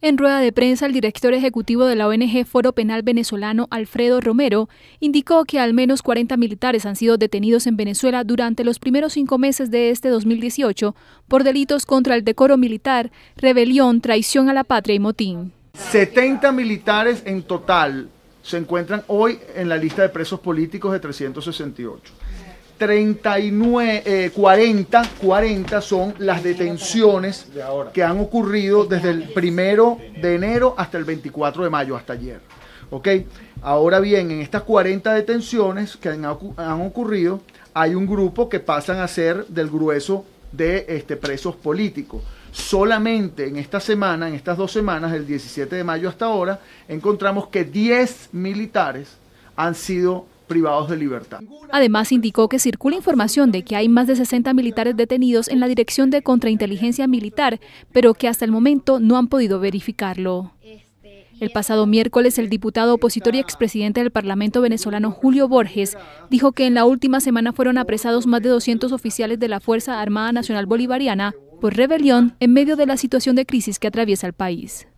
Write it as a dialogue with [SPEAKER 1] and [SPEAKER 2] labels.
[SPEAKER 1] En rueda de prensa, el director ejecutivo de la ONG Foro Penal Venezolano, Alfredo Romero, indicó que al menos 40 militares han sido detenidos en Venezuela durante los primeros cinco meses de este 2018 por delitos contra el decoro militar, rebelión, traición a la patria y motín.
[SPEAKER 2] 70 militares en total se encuentran hoy en la lista de presos políticos de 368. 39, 40, 40 son las detenciones que han ocurrido desde el primero de enero hasta el 24 de mayo, hasta ayer. ¿Ok? Ahora bien, en estas 40 detenciones que han, ocurrido, hay un grupo que pasan a ser del grueso de este, presos políticos. Solamente en esta semana, en estas dos semanas, del 17 de mayo hasta ahora, encontramos que 10 militares han sido privados de libertad.
[SPEAKER 1] Además, indicó que circula información de que hay más de 60 militares detenidos en la Dirección de Contrainteligencia Militar, pero que hasta el momento no han podido verificarlo. El pasado miércoles, el diputado opositor y expresidente del Parlamento venezolano Julio Borges dijo que en la última semana fueron apresados más de 200 oficiales de la Fuerza Armada Nacional Bolivariana por rebelión en medio de la situación de crisis que atraviesa el país.